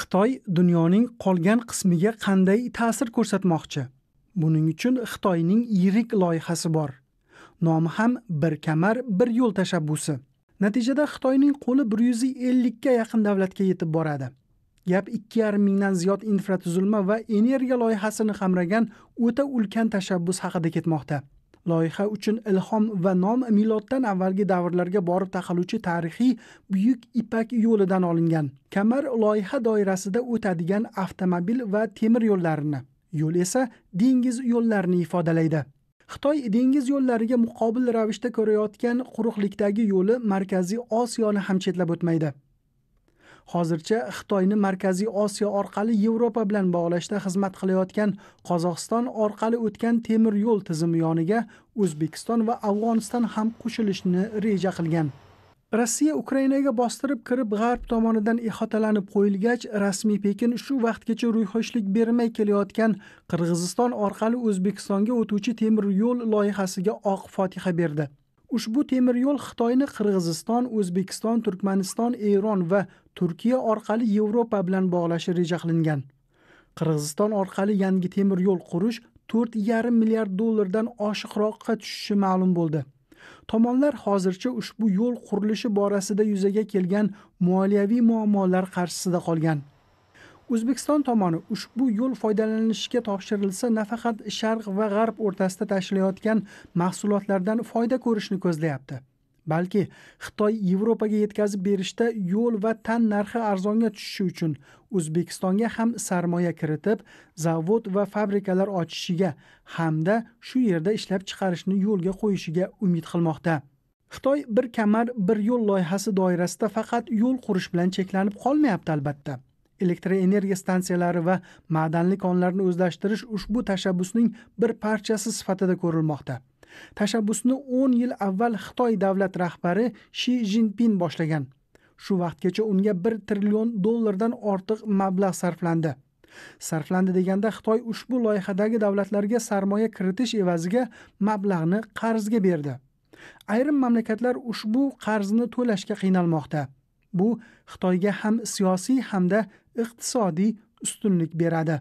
xitoy dunyoning qolgan qismiga qanday ta'sir ko'rsatmoqchi buning uchun xitoyning yirik loyihasi bor nomi ham bir kamar bir yo'l tashabbusi natijada xitoyning qo'li bir yuz ellikka yaqin davlatga yetib boradi gap ikki yarim mingdan ziyod infratuzilma va energiya loyihasini qamragan o'ta ulkan tashabbus haqida ketmoqda loyiha uchun ilhom va nom miloddan avvalgi davrlarga borib taqaluvchi tarixiy buyuk ipak yo'lidan olingan kamar loyiha doirasida o'tadigan avtomobil va temir yo'llarini yo'l esa dengiz yo'llarini ifodalaydi xitoy dengiz yo'llariga muqobil ravishda ko'rayotgan quruqlikdagi yo'li markaziy osiyoni ham chetlab o'tmaydi hozircha xitoyni markaziy osiyo orqali yevropa bilan bog'lashda xizmat qilayotgan qozog'iston orqali o'tgan temir yo'l tizimi yoniga o'zbekiston va afg'oniston ham qo'shilishni reja qilgan rossiya ukrainaga bostirib kirib g'arb tomonidan ihotalanib qo'yilgach rasmiy pekin shu vaqtgacha ro'yxo'shlik bermay kelayotgan qirg'iziston orqali o'zbekistonga o'tuvchi temir yo'l loyihasiga oq fotiha berdi ushbu temir yo'l xitoyni qirg'iziston o'zbekiston turkmaniston eron va turkiya orqali yevropa bilan bog'lashi reja qilingan qirg'iziston orqali yangi temir yo'l qurish to'rt yarim milliard dollardan oshiqroqqa tushishi ma'lum bo'ldi tomonlar hozircha ushbu yo'l qurilishi borasida yuzaga kelgan moliyaviy muammolar qarshisida qolgan o'zbekiston tomoni ushbu yo'l foydalanishga topshirilsa nafaqat sharq va g'arb o'rtasida tashilayotgan mahsulotlardan foyda ko'rishni ko'zlayapti balki xitoy yevropaga yetkazib berishda yo'l va tan narxi arzonga tushishi uchun o'zbekistonga ham sarmoya kiritib zavod va fabrikalar ochishiga hamda shu yerda ishlab chiqarishni yo'lga qo'yishiga umid qilmoqda xitoy bir kamar bir yo'l loyihasi doirasida faqat yo'l qurish bilan cheklanib qolmayapti albatta elektr energiya stansiyalari va ma'danli konlarni o'zlashtirish ushbu tashabbusning bir parchasi sifatida ko'rilmoqda tashabbusni 10 yil avval xitoy davlat rahbari shi zinpin boshlagan shu vaqtgacha unga 1 trillion dollardan ortiq mablag' sarflandi sarflandi deganda xitoy ushbu loyihadagi davlatlarga sarmoya kiritish evaziga mablag'ni qarzga berdi ayrim mamlakatlar ushbu qarzni to'lashga qiynalmoqda bu xitoyga ham siyosiy hamda iqtisodiy ustunlik beradi